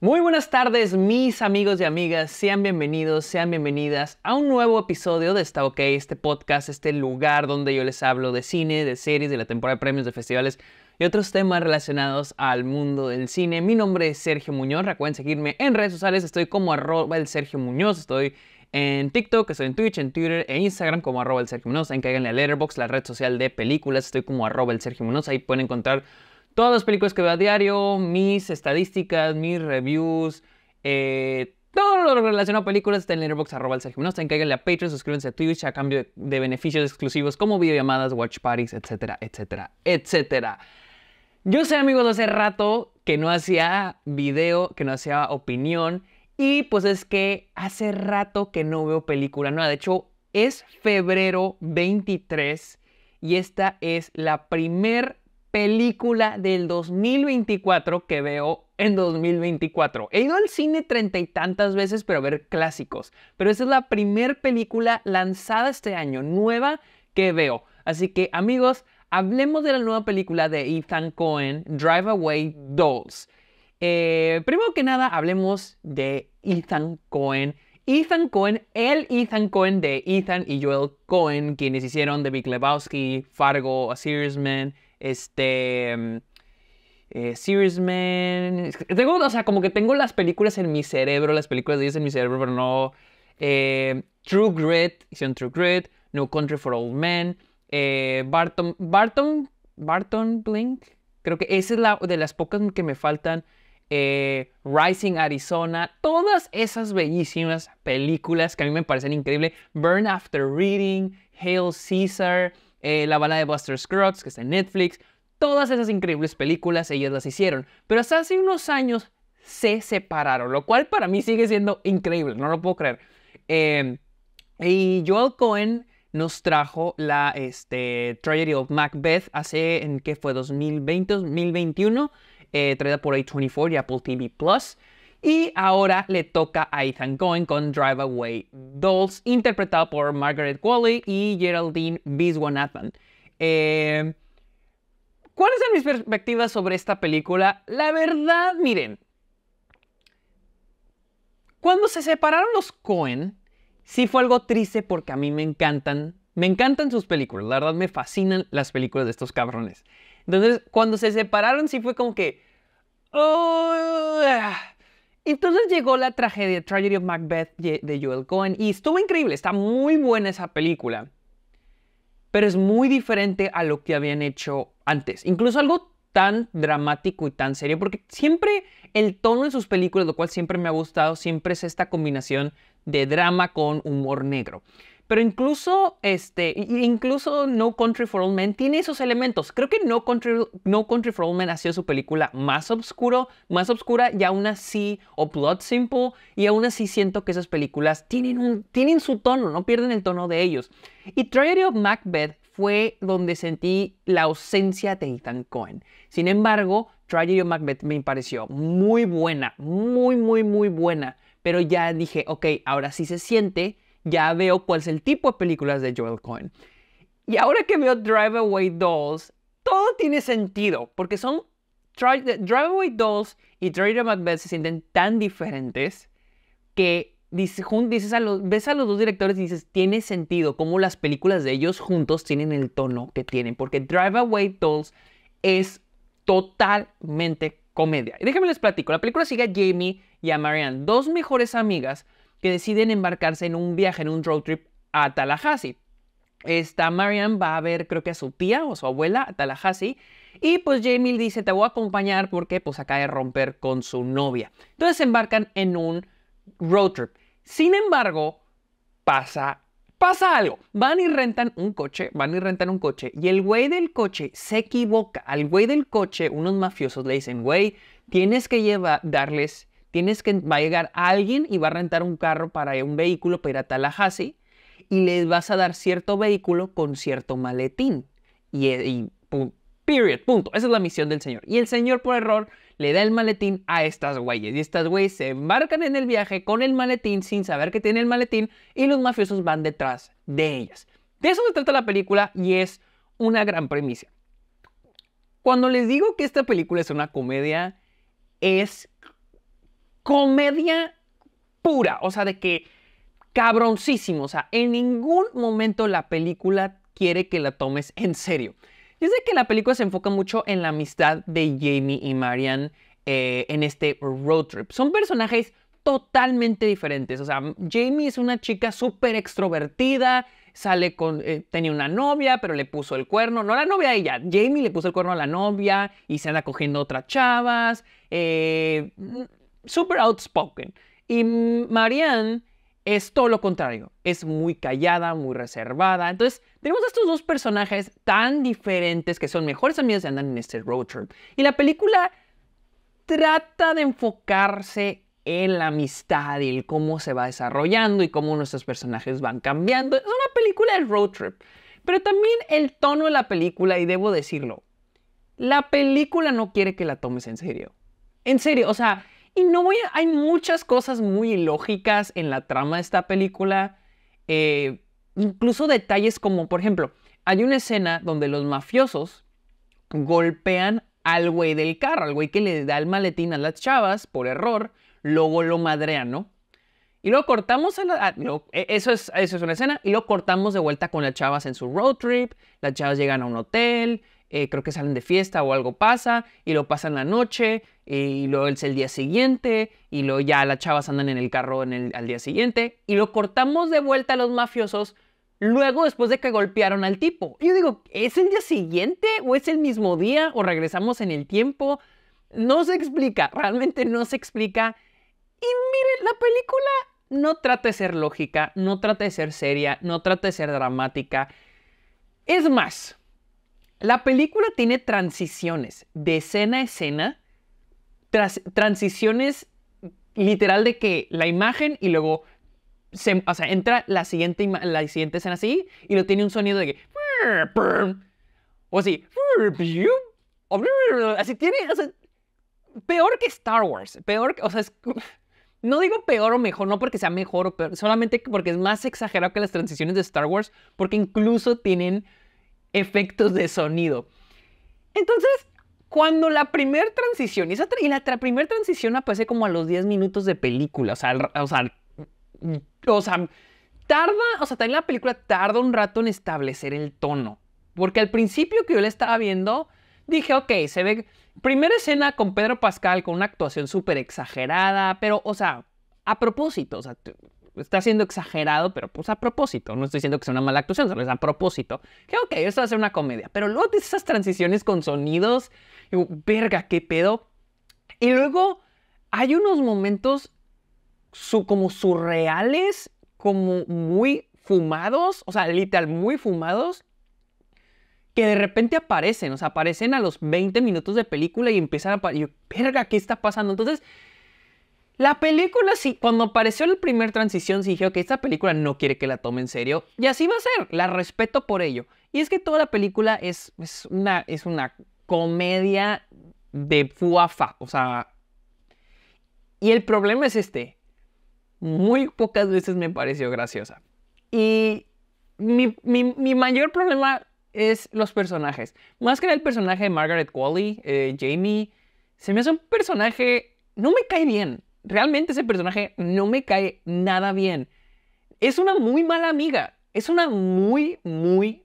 Muy buenas tardes, mis amigos y amigas. Sean bienvenidos, sean bienvenidas a un nuevo episodio de Está OK, este podcast, este lugar donde yo les hablo de cine, de series, de la temporada de premios, de festivales y otros temas relacionados al mundo del cine. Mi nombre es Sergio Muñoz. Recuerden seguirme en redes sociales. Estoy como arroba el Sergio Muñoz. Estoy en TikTok, estoy en Twitch, en Twitter e Instagram como arroba el Sergio En la Letterbox, la red social de películas, estoy como arroba el Sergio Ahí pueden encontrar todas las películas que veo a diario, mis estadísticas, mis reviews, eh, todo lo relacionado a películas está en Letterboxd, arroba el a Patreon, suscríbanse a Twitch a cambio de beneficios exclusivos como videollamadas, watch parties, etcétera, etcétera, etcétera. Yo sé, amigos, hace rato que no hacía video, que no hacía opinión. Y pues es que hace rato que no veo película nueva. De hecho, es febrero 23 y esta es la primer película del 2024 que veo en 2024. He ido al cine treinta y tantas veces para ver clásicos, pero esta es la primer película lanzada este año, nueva, que veo. Así que amigos, hablemos de la nueva película de Ethan Cohen, Drive Away Dolls. Eh, primero que nada, hablemos de Ethan Cohen. Ethan Cohen, el Ethan Cohen de Ethan y Joel Cohen, quienes hicieron The Big Lebowski, Fargo, A Serious Man, este... Mm, eh, Serious Man... Tengo, o sea, como que tengo las películas en mi cerebro, las películas de ellos en mi cerebro, pero no... Eh, True Grit, hicieron True Grit, No Country for Old Men, Barton, eh, Barton, Barton Blink, creo que esa es la de las pocas que me faltan eh, Rising Arizona, todas esas bellísimas películas que a mí me parecen increíbles. Burn After Reading, Hail Caesar, eh, La bala de Buster Scruggs, que está en Netflix. Todas esas increíbles películas ellas las hicieron. Pero hasta hace unos años se separaron, lo cual para mí sigue siendo increíble, no lo puedo creer. Em, y Joel Cohen nos trajo la este, Tragedy of Macbeth hace, ¿en qué fue? ¿2020? ¿2021? eh, traída por A24 y Apple TV Plus. Y ahora le toca a Ethan Cohen con Drive Away Dolls, interpretado por Margaret Qualley y Geraldine Biswanathan. Em, ¿Cuáles son mis perspectivas sobre esta película? La verdad, miren. Cuando se separaron los Cohen, sí fue algo triste porque a mí me encantan. Me encantan sus películas. La verdad, me fascinan las películas de estos cabrones. Entonces, cuando se separaron, sí fue como que entonces llegó la tragedia, Tragedy of Macbeth de Joel Cohen, y estuvo increíble, está muy buena esa película, pero es muy diferente a lo que habían hecho antes, incluso algo tan dramático y tan serio, porque siempre el tono en sus películas, lo cual siempre me ha gustado, siempre es esta combinación de drama con humor negro. Pero incluso, este, incluso No Country for Old Men tiene esos elementos. Creo que No Country, no Country for Old Men ha sido su película más, obscuro, más obscura y aún así, o Blood Simple, y aún así siento que esas películas tienen, un, tienen su tono, no pierden el tono de ellos. Y Tragedy of Macbeth fue donde sentí la ausencia de Ethan Cohen. Sin embargo, Tragedy of Macbeth me pareció muy buena, muy, muy, muy buena. Pero ya dije, ok, ahora sí se siente ya veo cuál es el tipo de películas de Joel Cohen. Y ahora que veo Drive Away Dolls, todo tiene sentido, porque son Drive Away Dolls y Trader Macbeth se sienten tan diferentes que dices, a los, ves a los dos directores y dices, tiene sentido cómo las películas de ellos juntos tienen el tono que tienen, porque Drive Away Dolls es totalmente comedia. Y déjenme les platico, la película sigue a Jamie y a Marianne, dos mejores amigas que deciden embarcarse en un viaje, en un road trip a Tallahassee. Esta Marian va a ver, creo que a su tía o su abuela, a Tallahassee, y pues Jamie dice, te voy a acompañar porque pues acaba de romper con su novia. Entonces se embarcan en un road trip. Sin embargo, pasa, pasa algo. Van y rentan un coche, van y rentan un coche, y el güey del coche se equivoca. Al güey del coche, unos mafiosos le dicen, güey, tienes que llevar, darles Tienes que va a llegar alguien y va a rentar un carro para un vehículo para ir a Tallahassee y les vas a dar cierto vehículo con cierto maletín. Y, eh, period, punto. Esa es la misión del señor. Y el señor por error le da el maletín a estas güeyes. Y estas güeyes se embarcan en el viaje con el maletín sin saber que tiene el maletín y los mafiosos van detrás de ellas. De eso se trata la película y es una gran premisa. Cuando les digo que esta película es una comedia, es comedia pura, o sea, de que cabroncísimo, o sea, en ningún momento la película quiere que la tomes en serio. Yo sé que la película se enfoca mucho en la amistad de Jamie y Marian eh, en este road trip. Son personajes totalmente diferentes. O sea, Jamie es una chica súper extrovertida, sale con, eh, tenía una novia, pero le puso el cuerno, no la novia a ella, Jamie le puso el cuerno a la novia y se anda cogiendo otras chavas. Eh, Super outspoken. Y Marianne es todo lo contrario. Es muy callada, muy reservada. Entonces, tenemos estos dos personajes tan diferentes que son mejores amigos y andan en este road trip. Y la película trata de enfocarse en la amistad y el cómo se va desarrollando y cómo nuestros personajes van cambiando. Es una película de road trip. Pero también el tono de la película, y debo decirlo, la película no quiere que la tomes en serio. En serio, o sea, y no voy Hay muchas cosas muy ilógicas en la trama de esta película. Eh, incluso detalles como, por ejemplo, hay una escena donde los mafiosos golpean al güey del carro, al güey que le da el maletín a las chavas por error, luego lo madrean, ¿no? Y luego cortamos, ah, e, eso, es, una escena, y lo cortamos de vuelta con las chavas en su road trip, las chavas llegan a un hotel, eh, creo que salen de fiesta o algo pasa, y lo pasan la noche, y luego es el día siguiente, y luego ya las chavas andan en el carro el, al día siguiente, y lo cortamos de vuelta a los mafiosos luego después de que golpearon al tipo. Yo digo, ¿es el día siguiente o es el mismo día o regresamos en el tiempo? No se explica, realmente no se explica. Y miren, la película no trata de ser lógica, no trata de ser seria, no trata de ser dramática. Es más, la película tiene transiciones de escena a escena, transiciones literal de que la imagen y luego entra la siguiente, escena así y lo tiene un sonido de que... O así... Así tiene... peor que Star Wars. Peor O sea, no digo peor o mejor, no porque sea mejor o peor, solamente porque es más exagerado que las transiciones de Star Wars, porque incluso tienen efectos de sonido. Entonces, cuando la primera transición, y, la primera transición aparece como a los 10 minutos de película, o sea, o sea, mm, o sea, tarda, o sea, también la película tarda un rato en establecer el tono. Porque al principio que yo la estaba viendo, dije, ok, se ve. Primera escena con Pedro Pascal con una actuación súper exagerada, pero, o sea, a propósito, o sea, está siendo exagerado, pero pues a propósito. No estoy diciendo que sea una mala actuación, solo es a propósito. Que ok, esto va a ser una comedia. Pero luego de esas transiciones con sonidos, uh, verga, qué pedo. Y luego hay unos momentos como surreales, como muy fumados, o sea, literal, muy fumados, que de repente aparecen, o sea, aparecen a los 20 minutos de película y empiezan a... Y verga, ¿qué está pasando? Entonces, la película, sí, cuando apareció la primera transición, sí dije, que esta película no quiere que la tome en serio. Y así va a ser, la respeto por ello. Y es que toda la película es, una, es una comedia de fuafa. O sea. Y el problema es este. Muy pocas veces me pareció graciosa. Y mi, mayor problema es los personajes. Más que el personaje de Margaret Qualley, eh, Jamie, se me hace un personaje. No me cae bien realmente ese personaje no me cae nada bien. Es una muy mala amiga. Es una muy, muy,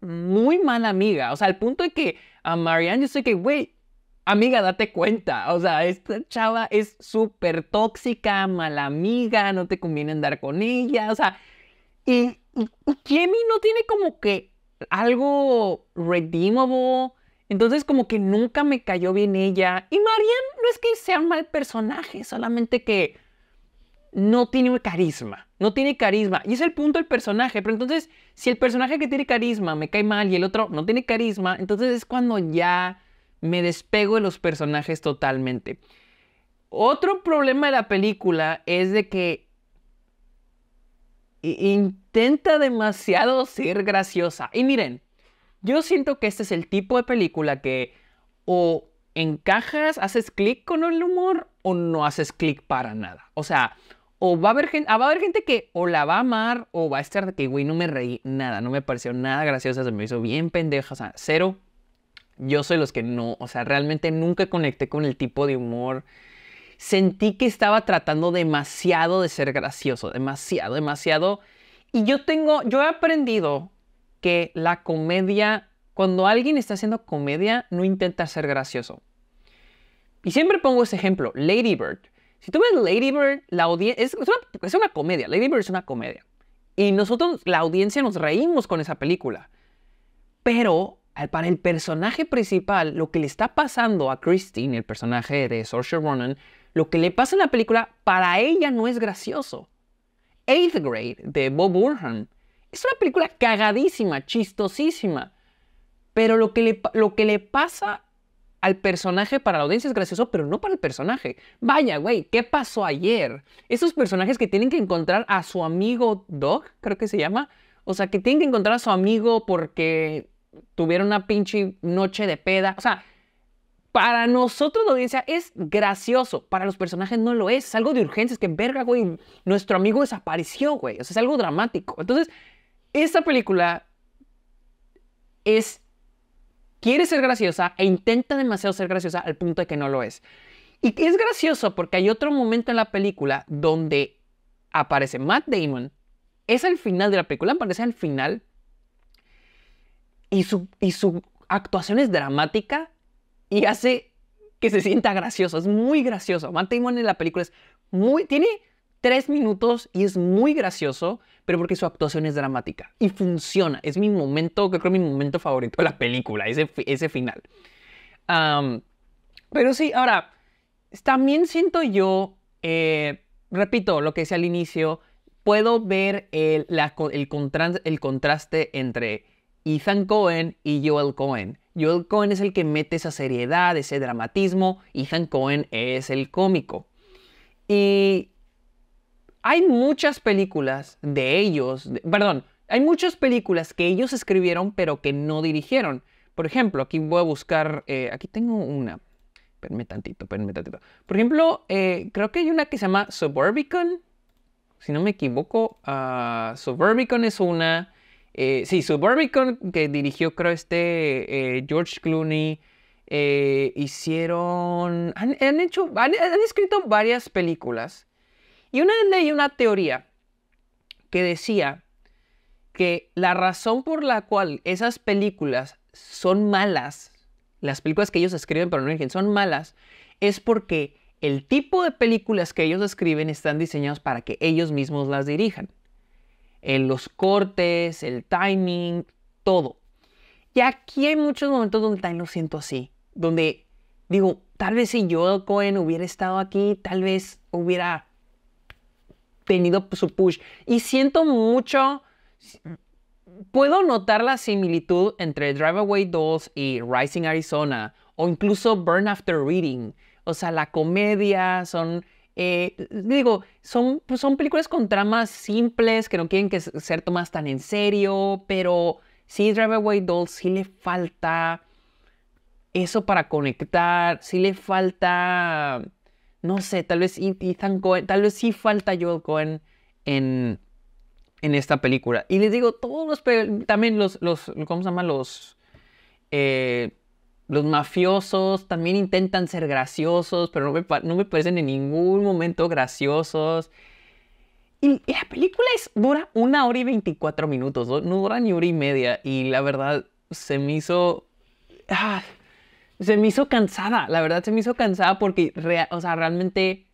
muy mala amiga. O sea, al punto de que a Marianne yo sé que, güey, amiga, date cuenta. O sea, esta chava es súper tóxica, mala amiga, no te conviene andar con ella. O sea, y, y, no tiene como que algo redeemable entonces como que nunca me cayó bien ella. Y Marian no es que sea un mal personaje, solamente que no tiene carisma, no tiene carisma. Y es el punto del personaje, pero entonces si el personaje que tiene carisma me cae mal y el otro no tiene carisma, entonces es cuando ya me despego de los personajes totalmente. Otro problema de la película es de que intenta demasiado ser graciosa. Y miren, yo siento que este es el tipo de película que o encajas, haces clic con el humor o no haces clic para nada. O sea, o ah, va a, haber gente, que o la va a amar o va a estar de que, güey, no me reí nada, no me pareció nada graciosa, se me hizo bien pendeja, o sea, cero. Yo soy los que no, o sea, realmente nunca conecté con el tipo de humor. Sentí que estaba tratando demasiado de ser gracioso, demasiado, demasiado. Y yo tengo, yo he aprendido que la comedia, cuando alguien está haciendo comedia, no intenta ser gracioso. Y siempre pongo ese ejemplo, Lady Bird. Si tú ves Lady Bird, la audiencia es, una comedia, Lady Bird es una comedia. Y nosotros, la audiencia, nos reímos con esa película. Pero para el personaje principal, lo que le está pasando a Christine, el personaje de Saoirse Ronan, lo que le pasa en la película, para ella no es gracioso. Eighth Grade de Bob Burnham es una película cagadísima, chistosísima. Pero lo que le, pasa al personaje para la audiencia es gracioso, pero no para el personaje. Vaya, güey, ¿qué pasó ayer? Esos personajes que tienen que encontrar a su amigo Doc, creo que se llama. O sea, que tienen que encontrar a su amigo porque tuvieron una pinche noche de peda. O sea, para nosotros la audiencia es gracioso, para los personajes no lo es. Es algo de urgencia, es que verga, güey, nuestro amigo desapareció, güey. O sea, es algo dramático. Entonces, esta película es. Quiere ser graciosa e intenta demasiado ser graciosa al punto de que no lo es. Y es gracioso porque hay otro momento en la película donde aparece Matt Damon. Es al final de la película, aparece al final. Y su, y su actuación es dramática y hace que se sienta gracioso. Es muy gracioso. Matt Damon en la película es muy. Tiene tres minutos y es muy gracioso pero porque su actuación es dramática y funciona. Es mi momento, creo que mi momento favorito de la película, ese, ese final. pero sí, ahora, también siento yo, eh, repito lo que decía al inicio, puedo ver el, el, el contraste entre Ethan Cohen y Joel Cohen. Joel Cohen es el que mete esa seriedad, ese dramatismo. Ethan Cohen es el cómico. Y hay muchas películas de ellos, perdón, hay muchas películas que ellos escribieron pero que no dirigieron. Por ejemplo, aquí voy a buscar, eh, aquí tengo una, perme tantito, perme tantito. Por ejemplo, eh, creo que hay una que se llama Suburbicon, si no me equivoco, ah, Suburbicon es una... Eh, sí, Suburbicon, que dirigió, creo, este George Clooney. hicieron. Han, hecho. han, escrito varias películas. Y una vez leí una teoría que decía que la razón por la cual esas películas son malas, las películas que ellos escriben para origen son malas, es porque el tipo de películas que ellos escriben están diseñados para que ellos mismos las dirijan. En eh, los cortes, el timing, todo. Y aquí hay muchos momentos donde también lo siento así, donde digo, tal vez si yo, Cohen, hubiera estado aquí, tal vez hubiera tenido su push. Y siento mucho, puedo notar la similitud entre Drive Away Dolls y Rising Arizona, o incluso Burn After Reading. O sea, la comedia, son, eh, digo, son, pues, son películas con tramas simples que no quieren que ser tomadas tan en serio, pero sí, Drive Away Dolls sí le falta eso para conectar, sí le falta no sé, tal vez Ethan tal vez sí falta Joel Cohen en, esta película. Y les digo, todos los, también los, los ¿cómo se llama? Los, eh, los mafiosos también intentan ser graciosos, pero no me, no parecen en ningún momento graciosos. Y, la película es, dura una hora y veinticuatro minutos, no, dura ni hora y media. Y la verdad, se me hizo... Ah, se me hizo cansada, la verdad se me hizo cansada porque, sea, realmente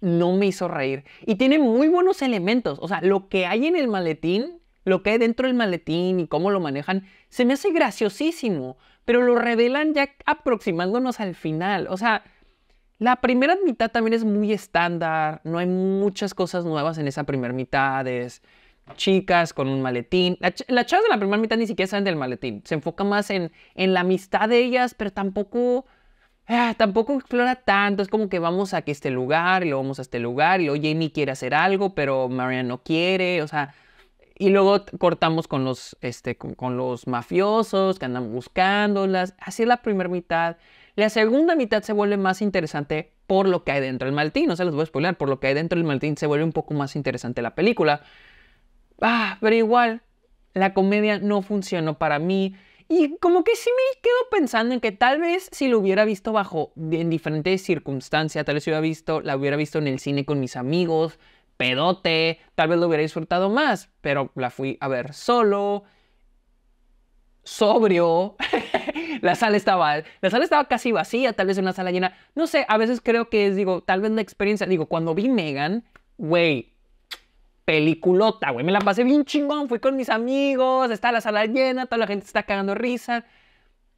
no me hizo reír. Y tiene muy buenos elementos, o sea, lo que hay en el maletín, lo que hay dentro del maletín y cómo lo manejan, se me hace graciosísimo, pero lo revelan ya aproximándonos al final, o sea... La primera mitad también es muy estándar, no hay muchas cosas nuevas en esa primera mitad, es chicas con un maletín. La las chavas de la primera mitad ni siquiera saben del maletín. Se enfoca más en, en la amistad de ellas, pero tampoco... Ah, tampoco explora tanto, es como que vamos a este lugar, y vamos a este lugar, y luego Jamie quiere hacer algo, pero Marianne no quiere, o sea, y luego cortamos con los, este, con, los mafiosos que andan buscándolas. Así es la primera mitad. La segunda mitad se vuelve más interesante por lo que hay dentro del maletín. No se los voy a spoiler. Por lo que hay dentro del maletín se vuelve un poco más interesante la película. Ah, pero igual, la comedia no funcionó para mí. Y como que sí me quedo pensando en que tal vez si lo hubiera visto bajo, en diferentes circunstancias, tal vez hubiera visto, la hubiera visto en el cine con mis amigos, pedote, tal vez lo hubiera disfrutado más, pero la fui a ver solo, sobrio, la sala estaba, la sala estaba casi vacía, tal vez una sala llena, no sé, a veces creo que es, digo, tal vez la experiencia, digo, cuando vi Megan, güey, peliculota, güey. Me la pasé bien chingón, fui con mis amigos, está la sala llena, toda la gente está cagando risa.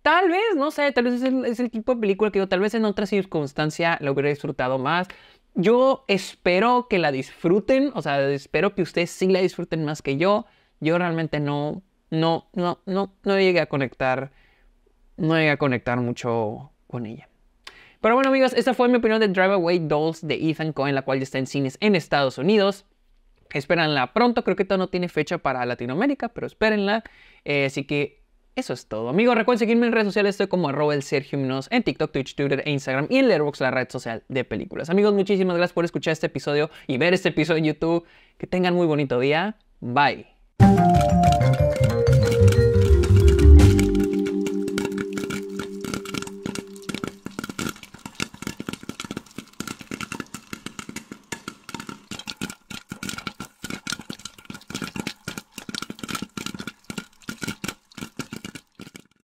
Tal vez, no sé, tal vez es el, tipo de película que yo tal vez en otra circunstancia la hubiera disfrutado más. Yo espero que la disfruten, o sea, espero que ustedes sí la disfruten más que yo. Yo realmente no, no, no, no, no llegué a conectar, no llegué a conectar mucho con ella. Pero bueno amigos, esta fue mi opinión de Drive Away Dolls de Ethan Cohen, la cual ya está en cines en Estados Unidos. Espérenla pronto, creo que todavía no tiene fecha para Latinoamérica, pero espérenla. Eh, así que eso es todo. Amigos, recuerden seguirme en redes sociales, estoy como arroba el Sergio en TikTok, Twitch, Twitter e Instagram y en Letterboxd, la red social de películas. Amigos, muchísimas gracias por escuchar este episodio y ver este episodio en YouTube. Que tengan muy bonito día. Bye.